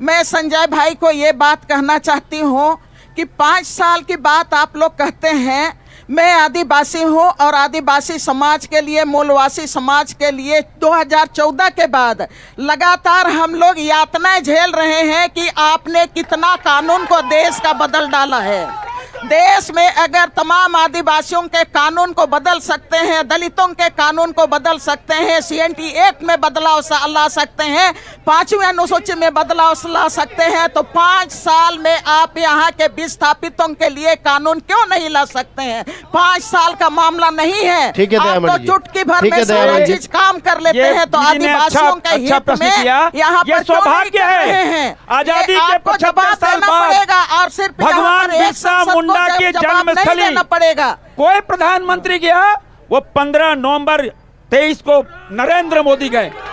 मैं संजय भाई को ये बात कहना चाहती हूँ कि पाँच साल की बात आप लोग कहते हैं मैं आदिवासी हूँ और आदिवासी समाज के लिए मूलवासी समाज के लिए 2014 के बाद लगातार हम लोग यातनाएं झेल रहे हैं कि आपने कितना कानून को देश का बदल डाला है देश में अगर तमाम आदिवासियों के कानून को बदल सकते हैं दलितों के कानून को बदल सकते हैं सी एन टी एक्ट में बदलाव ला सकते हैं पांचवी अनुसूची में बदलाव ला सकते हैं तो पाँच साल में आप यहाँ के विस्थापितों के लिए कानून क्यों नहीं ला सकते हैं पांच साल का मामला नहीं है आप तो चुटकी भर में सारा चीज काम कर लेते हैं तो अच्छा- आदिवासियों के अच्छा हित में यहाँ पर सौभाग्य है आजादी के भगवान बिरसा मुंडा के जन्म स्थली पड़ेगा कोई प्रधानमंत्री गया वो पंद्रह नवंबर तेईस को नरेंद्र मोदी गए